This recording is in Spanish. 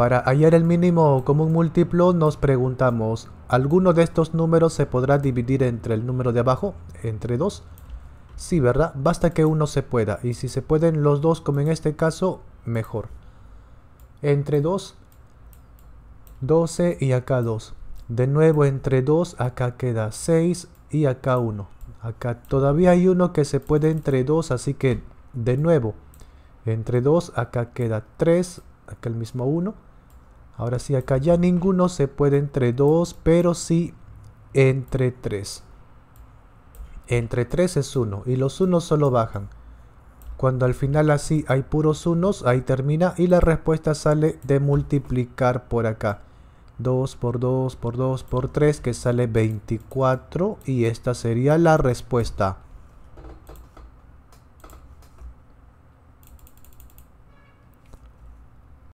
Para hallar el mínimo común múltiplo nos preguntamos, ¿alguno de estos números se podrá dividir entre el número de abajo, entre 2? Sí, ¿verdad? Basta que uno se pueda, y si se pueden los dos como en este caso, mejor. Entre 2, 12 y acá 2. De nuevo entre 2, acá queda 6 y acá 1. Acá todavía hay uno que se puede entre 2, así que de nuevo, entre 2, acá queda 3 acá el mismo 1. Ahora sí, acá ya ninguno se puede entre 2, pero sí entre 3. Entre 3 es 1 y los 1 solo bajan. Cuando al final así hay puros unos, ahí termina y la respuesta sale de multiplicar por acá. 2 por 2 por 2 por 3 que sale 24 y esta sería la respuesta.